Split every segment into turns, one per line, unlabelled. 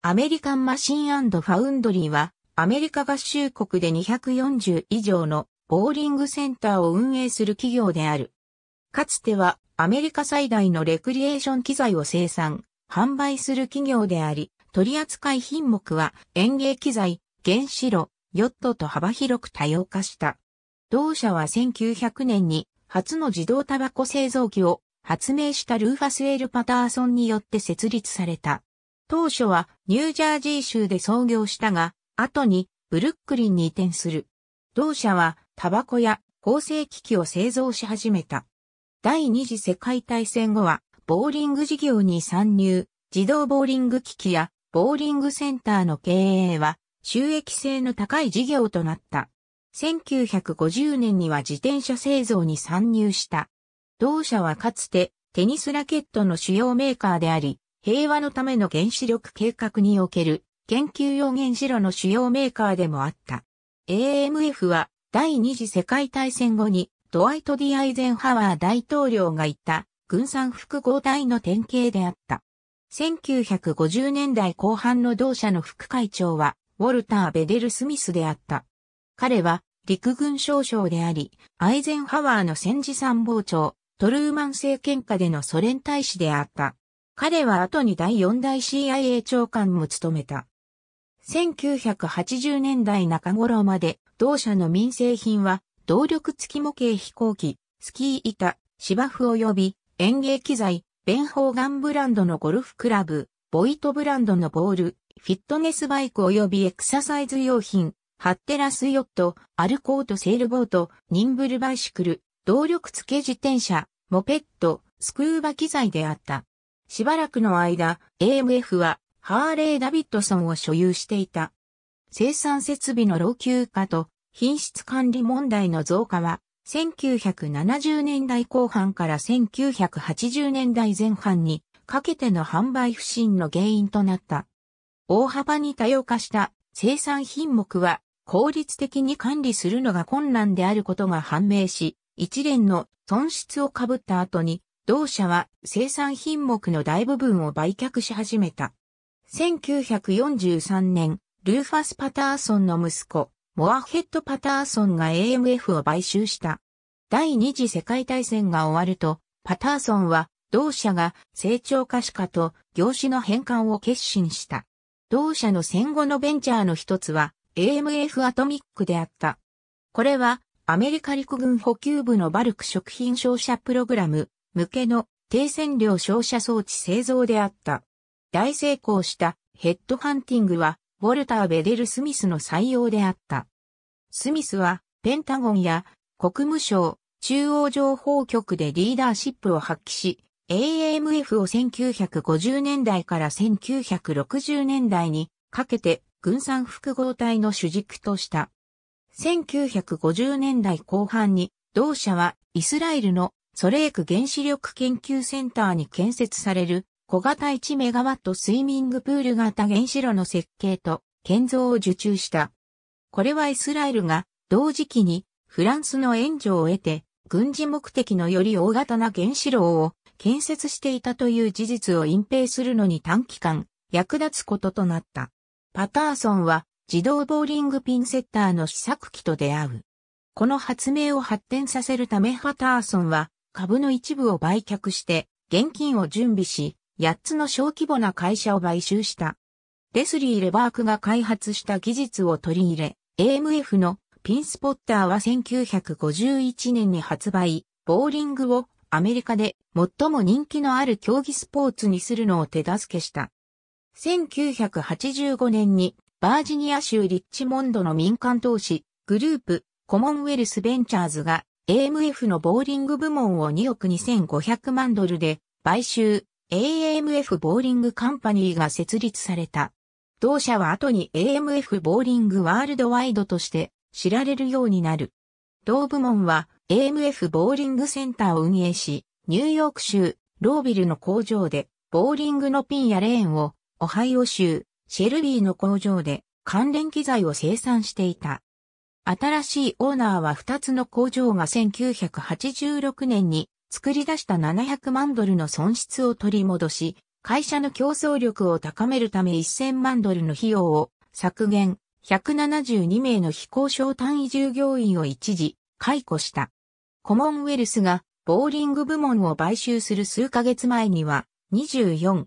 アメリカンマシンファウンドリーは、アメリカ合衆国で240以上のボーリングセンターを運営する企業である。かつては、アメリカ最大のレクリエーション機材を生産、販売する企業であり、取扱品目は園芸機材、原子炉、ヨットと幅広く多様化した。同社は1900年に初の自動タバコ製造機を発明したルーファス・エル・パターソンによって設立された。当初はニュージャージー州で創業したが、後にブルックリンに移転する。同社はタバコや縫製機器を製造し始めた。第二次世界大戦後はボーリング事業に参入、自動ボーリング機器やボーリングセンターの経営は収益性の高い事業となった。1950年には自転車製造に参入した。同社はかつてテニスラケットの主要メーカーであり、平和のための原子力計画における研究用原子炉の主要メーカーでもあった。AMF は第二次世界大戦後にドワイト・ディ・アイゼンハワー大統領がいた軍産複合体の典型であった。1950年代後半の同社の副会長はウォルター・ベデル・スミスであった。彼は陸軍少将であり、アイゼンハワーの戦時参謀長、トルーマン政権下でのソ連大使であった。彼は後に第4代 CIA 長官も務めた。1980年代中頃まで同社の民生品は動力付き模型飛行機、スキー板、芝生及び園芸機材、ベンホーガンブランドのゴルフクラブ、ボイトブランドのボール、フィットネスバイク及びエクササイズ用品、ハッテラスヨット、アルコートセールボート、ニンブルバイシクル、動力付け自転車、モペット、スクーバ機材であった。しばらくの間、AMF はハーレー・ダビッドソンを所有していた。生産設備の老朽化と品質管理問題の増加は、1970年代後半から1980年代前半にかけての販売不振の原因となった。大幅に多様化した生産品目は効率的に管理するのが困難であることが判明し、一連の損失をかぶった後に同社は生産品目の大部分を売却し始めた。1943年、ルーファス・パターソンの息子、モアヘッド・パターソンが AMF を買収した。第二次世界大戦が終わると、パターソンは同社が成長可視化と業種の変換を決心した。同社の戦後のベンチャーの一つは AMF アトミックであった。これはアメリカ陸軍補給部のバルク食品商社プログラム向けの低線量照射装置製造であった。大成功したヘッドハンティングは、ウォルター・ベデル・スミスの採用であった。スミスは、ペンタゴンや国務省、中央情報局でリーダーシップを発揮し、AMF を1950年代から1960年代にかけて軍産複合体の主軸とした。1950年代後半に同社はイスラエルのソレーク原子力研究センターに建設される小型1ットスイミングプール型原子炉の設計と建造を受注した。これはイスラエルが同時期にフランスの援助を得て軍事目的のより大型な原子炉を建設していたという事実を隠蔽するのに短期間役立つこととなった。パターソンは自動ボーリングピンセッターの試作機と出会う。この発明を発展させるためパターソンは株の一部を売却して、現金を準備し、8つの小規模な会社を買収した。レスリー・レバークが開発した技術を取り入れ、AMF のピンスポッターは1951年に発売、ボーリングをアメリカで最も人気のある競技スポーツにするのを手助けした。1985年にバージニア州リッチモンドの民間投資グループコモンウェルスベンチャーズが AMF のボーリング部門を2億2500万ドルで買収、AMF ボーリングカンパニーが設立された。同社は後に AMF ボーリングワールドワイドとして知られるようになる。同部門は AMF ボーリングセンターを運営し、ニューヨーク州ロービルの工場でボーリングのピンやレーンをオハイオ州シェルビーの工場で関連機材を生産していた。新しいオーナーは2つの工場が1986年に作り出した700万ドルの損失を取り戻し、会社の競争力を高めるため1000万ドルの費用を削減、172名の非交渉単位従業員を一時解雇した。コモンウェルスがボーリング部門を買収する数ヶ月前には24%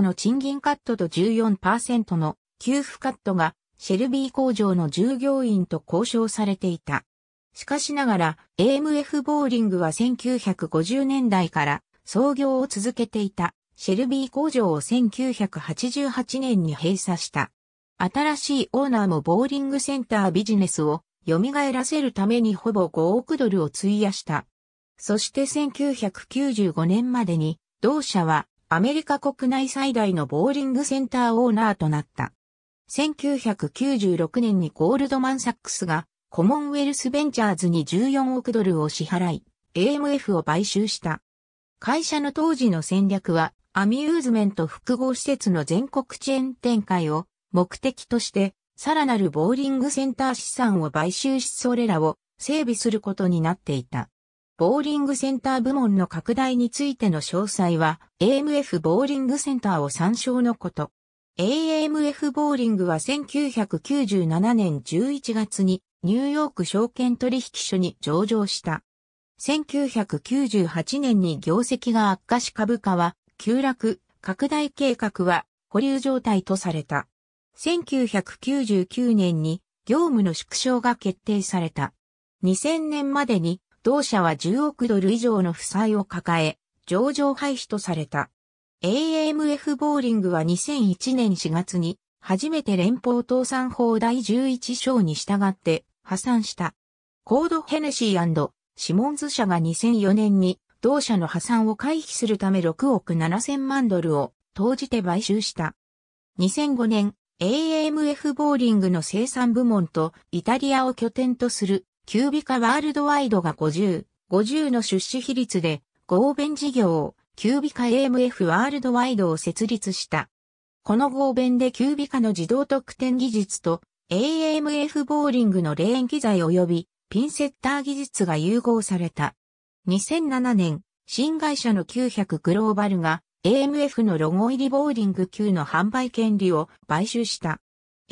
の賃金カットと14%の給付カットがシェルビー工場の従業員と交渉されていた。しかしながら AMF ボーリングは1950年代から創業を続けていたシェルビー工場を1988年に閉鎖した。新しいオーナーもボーリングセンタービジネスを蘇らせるためにほぼ5億ドルを費やした。そして1995年までに同社はアメリカ国内最大のボーリングセンターオーナーとなった。1996年にゴールドマンサックスがコモンウェルスベンチャーズに14億ドルを支払い、AMF を買収した。会社の当時の戦略は、アミューズメント複合施設の全国チェーン展開を目的として、さらなるボーリングセンター資産を買収しそれらを整備することになっていた。ボーリングセンター部門の拡大についての詳細は AMF ボーリングセンターを参照のこと。AMF ボーリングは1997年11月にニューヨーク証券取引所に上場した。1998年に業績が悪化し株価は急落、拡大計画は保留状態とされた。1999年に業務の縮小が決定された。2000年までに同社は10億ドル以上の負債を抱え、上場廃止とされた。AMF ボーリングは2001年4月に初めて連邦倒産法第11章に従って破産した。コード・ヘネシーシモンズ社が2004年に同社の破産を回避するため6億7 0万ドルを投じて買収した。2005年、AMF ボーリングの生産部門とイタリアを拠点とするキュービカワールドワイドが50、50の出資比率で合弁事業をキュービカ AMF ワールドワイドを設立した。この合弁でキュービカの自動特典技術と AMF ボーリングのレーン機材及びピンセッター技術が融合された。2007年、新会社の900グローバルが AMF のロゴ入りボーリング級の販売権利を買収した。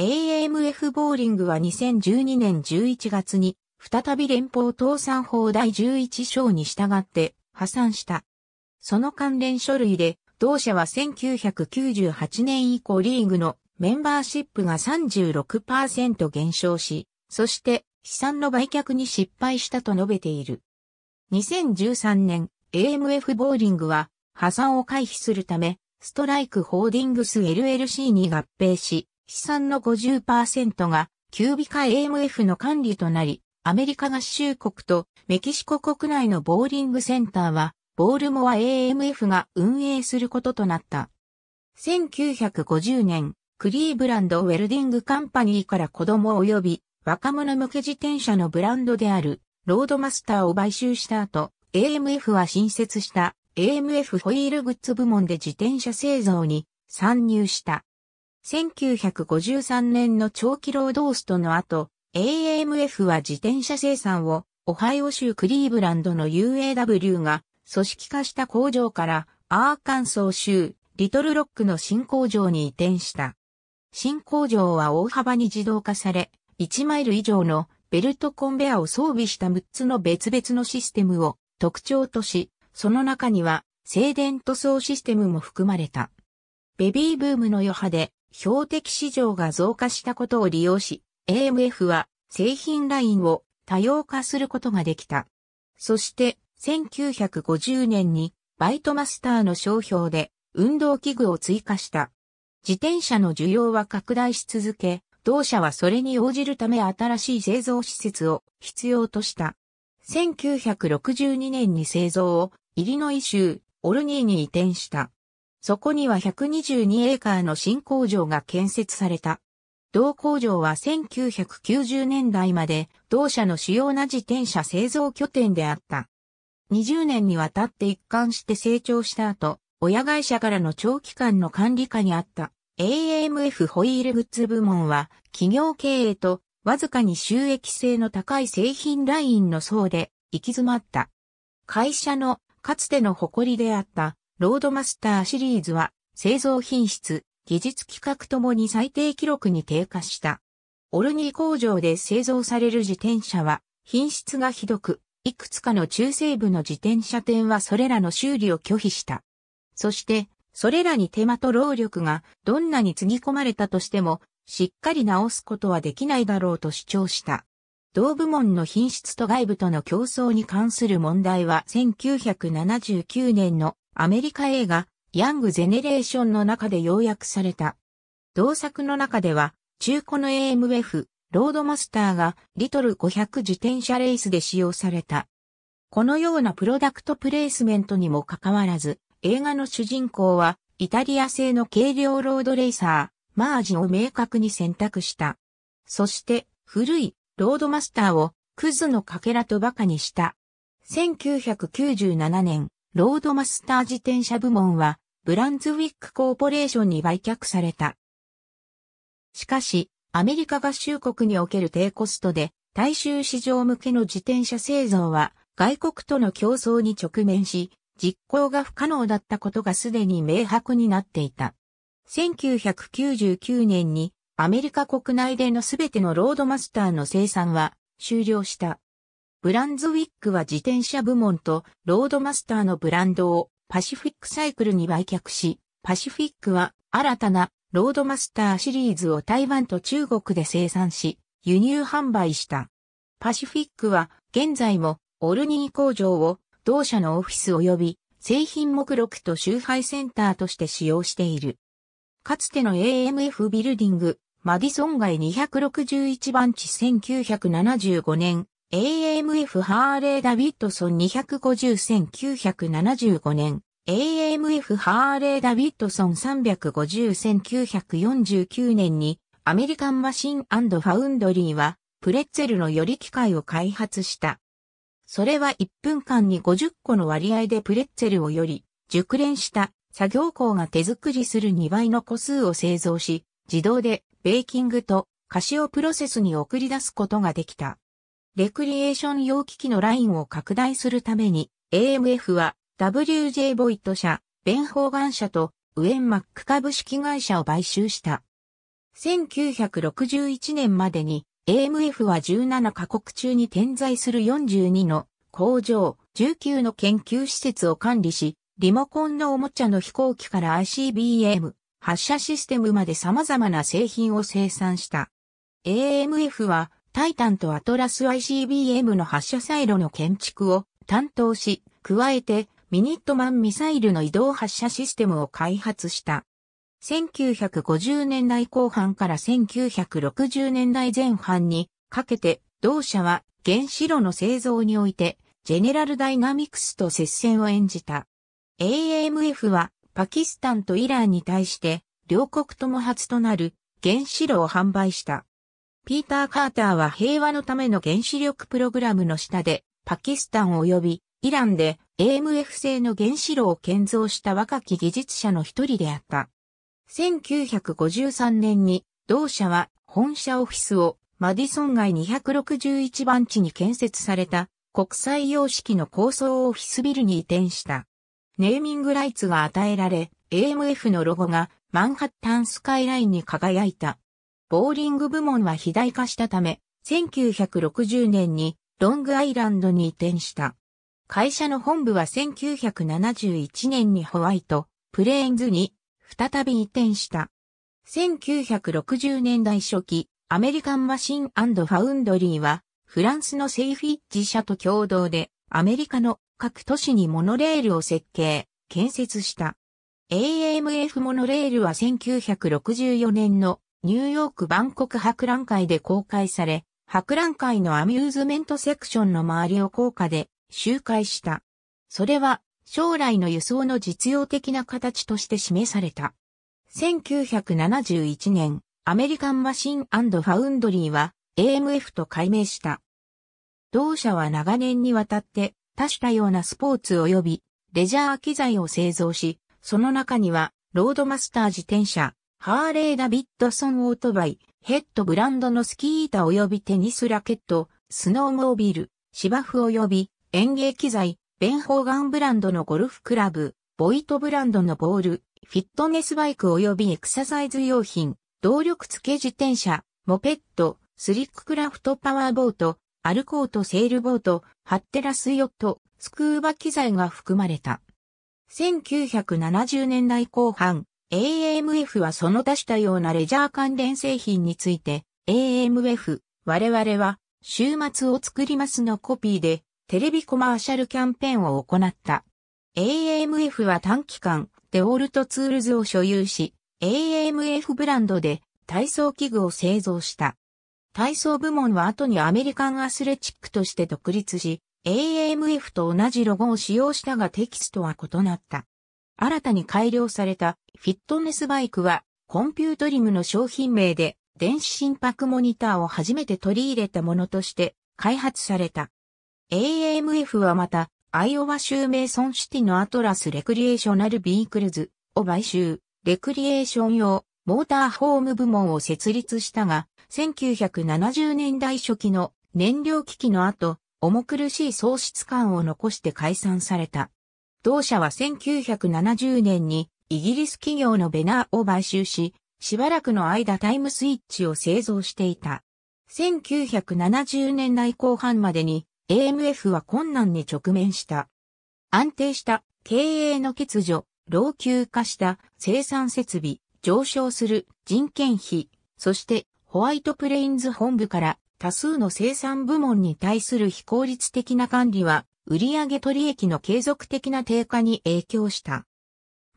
AMF ボーリングは2012年11月に再び連邦倒産法第11章に従って破産した。その関連書類で、同社は1998年以降リーグのメンバーシップが36%減少し、そして資産の売却に失敗したと述べている。2013年、AMF ボーリングは破産を回避するため、ストライクホールディングス LLC に合併し、資産の50%がキュービカ AMF の管理となり、アメリカ合衆国とメキシコ国内のボーリングセンターはボールモア AMF が運営することとなった。1950年、クリーブランドウェルディングカンパニーから子供及び若者向け自転車のブランドであるロードマスターを買収した後、AMF は新設した AMF ホイールグッズ部門で自転車製造に参入した。1953年の長期労働ストの後、AMF は自転車生産をオハイオ州クリーブランドの UAW が組織化した工場からアーカンソー州リトルロックの新工場に移転した。新工場は大幅に自動化され、1マイル以上のベルトコンベアを装備した6つの別々のシステムを特徴とし、その中には静電塗装システムも含まれた。ベビーブームの余波で標的市場が増加したことを利用し、AMF は製品ラインを多様化することができた。そして1950年にバイトマスターの商標で運動器具を追加した。自転車の需要は拡大し続け、同社はそれに応じるため新しい製造施設を必要とした。1962年に製造をイリノイ州オルニーに移転した。そこには122エーカーの新工場が建設された。同工場は1990年代まで同社の主要な自転車製造拠点であった。20年にわたって一貫して成長した後、親会社からの長期間の管理下にあった AMF ホイールグッズ部門は企業経営とわずかに収益性の高い製品ラインの層で行き詰まった。会社のかつての誇りであったロードマスターシリーズは製造品質、技術規格ともに最低記録に低下した。オルニー工場で製造される自転車は品質がひどく、いくつかの中西部の自転車店はそれらの修理を拒否した。そして、それらに手間と労力がどんなにつぎ込まれたとしても、しっかり直すことはできないだろうと主張した。同部門の品質と外部との競争に関する問題は1979年のアメリカ映画ヤングゼネレーションの中で要約された。同作の中では中古の AMF ロードマスターがリトル500自転車レースで使用された。このようなプロダクトプレイスメントにもかかわらず、映画の主人公はイタリア製の軽量ロードレーサー、マージを明確に選択した。そして古いロードマスターをクズのかけらと馬鹿にした。1997年、ロードマスター自転車部門はブランズウィックコーポレーションに売却された。しかし、アメリカ合衆国における低コストで大衆市場向けの自転車製造は外国との競争に直面し、実行が不可能だったことがすでに明白になっていた。1999年にアメリカ国内でのすべてのロードマスターの生産は終了した。ブランズウィックは自転車部門とロードマスターのブランドをパシフィックサイクルに売却し、パシフィックは新たなロードマスターシリーズを台湾と中国で生産し、輸入販売した。パシフィックは現在もオルニー工場を同社のオフィス及び製品目録と周配センターとして使用している。かつての AMF ビルディング、マディソン街261番地1975年、AMF ハーレー・ダビッドソン250 1975年、AMF ハーレー・ダビッドソン3501949年にアメリカンマシンファウンドリーはプレッツェルのより機械を開発した。それは1分間に50個の割合でプレッツェルをより熟練した作業工が手作りする2倍の個数を製造し、自動でベーキングと菓子をプロセスに送り出すことができた。レクリエーション用機器のラインを拡大するために AMF は WJ ボイト社、ベン・ホーガン社とウェン・マック株式会社を買収した。1961年までに AMF は17カ国中に点在する42の工場、19の研究施設を管理し、リモコンのおもちゃの飛行機から ICBM、発射システムまで様々な製品を生産した。AMF はタイタンとアトラス ICBM の発射サイロの建築を担当し、加えてミニットマンミサイルの移動発射システムを開発した。1950年代後半から1960年代前半にかけて同社は原子炉の製造においてジェネラルダイナミクスと接戦を演じた。AMF はパキスタンとイランに対して両国とも初となる原子炉を販売した。ピーター・カーターは平和のための原子力プログラムの下でパキスタン及びイランで AMF 製の原子炉を建造した若き技術者の一人であった。1953年に同社は本社オフィスをマディソン街261番地に建設された国際様式の高層オフィスビルに移転した。ネーミングライツが与えられ、AMF のロゴがマンハッタンスカイラインに輝いた。ボーリング部門は肥大化したため、1960年にロングアイランドに移転した。会社の本部は1971年にホワイト、プレーンズに再び移転した。1960年代初期、アメリカンマシンファウンドリーは、フランスのセイフィッジ社と共同で、アメリカの各都市にモノレールを設計、建設した。AMF モノレールは1964年のニューヨーク万国博覧会で公開され、博覧会のアミューズメントセクションの周りを高価で周回した。それは将来の輸送の実用的な形として示された。1971年、アメリカンマシンファウンドリーは AMF と改名した。同社は長年にわたって多種多様なスポーツ及びレジャー機材を製造し、その中にはロードマスター自転車、ハーレー・ダビッドソン・オートバイ、ヘッドブランドのスキー板及びテニスラケット、スノーモービル、芝生及び園芸機材、ベンホーガンブランドのゴルフクラブ、ボイトブランドのボール、フィットネスバイク及びエクササイズ用品、動力付け自転車、モペット、スリッククラフトパワーボート、アルコートセールボート、ハッテラスヨット、スクーバ機材が含まれた。1970年代後半、a m f はその出したようなレジャー関連製品について、AAMF、我々は、週末を作りますのコピーで、テレビコマーシャルキャンペーンを行った。AMF は短期間、デオルトツールズを所有し、AMF ブランドで体操器具を製造した。体操部門は後にアメリカンアスレチックとして独立し、AMF と同じロゴを使用したがテキストは異なった。新たに改良されたフィットネスバイクはコンピュートリムの商品名で電子心拍モニターを初めて取り入れたものとして開発された。AAMF はまた、アイオワ州メイソンシティのアトラスレクリエーショナルビークルズを買収、レクリエーション用モーターホーム部門を設立したが、1970年代初期の燃料危機の後、重苦しい喪失感を残して解散された。同社は1970年にイギリス企業のベナーを買収し、しばらくの間タイムスイッチを製造していた。1970年代後半までに AMF は困難に直面した。安定した経営の欠如、老朽化した生産設備、上昇する人件費、そしてホワイトプレインズ本部から多数の生産部門に対する非効率的な管理は売上取益の継続的な低下に影響した。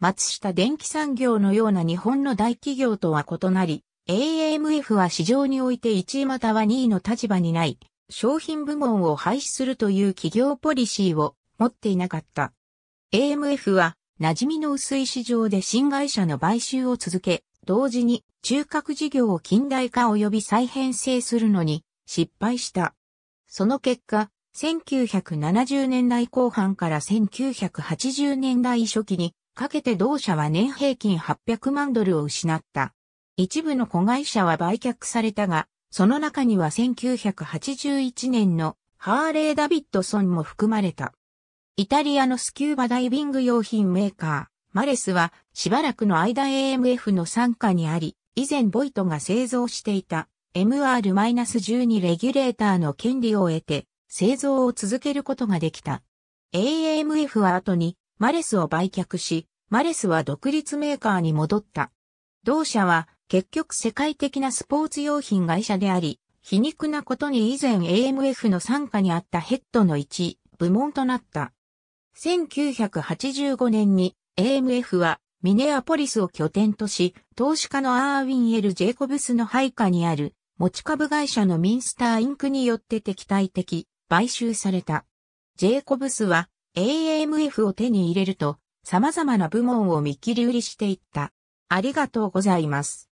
松下電気産業のような日本の大企業とは異なり、AMF は市場において1位または2位の立場にない、商品部門を廃止するという企業ポリシーを持っていなかった。AMF は馴染みの薄い市場で新会社の買収を続け、同時に中核事業を近代化及び再編成するのに失敗した。その結果、1970年代後半から1980年代初期にかけて同社は年平均800万ドルを失った。一部の子会社は売却されたが、その中には1981年のハーレー・ダビッドソンも含まれた。イタリアのスキューバダイビング用品メーカー、マレスはしばらくの間 AMF の参加にあり、以前ボイトが製造していた MR-12 レギュレーターの権利を得て製造を続けることができた。AMF は後にマレスを売却し、マレスは独立メーカーに戻った。同社は結局世界的なスポーツ用品会社であり、皮肉なことに以前 AMF の参加にあったヘッドの一部門となった。1985年に AMF はミネアポリスを拠点とし、投資家のアーウィン・エル・ジェイコブスの配下にある持ち株会社のミンスター・インクによって敵対的、買収された。ジェイコブスは AMF を手に入れると、様々な部門を見切り売りしていった。ありがとうございます。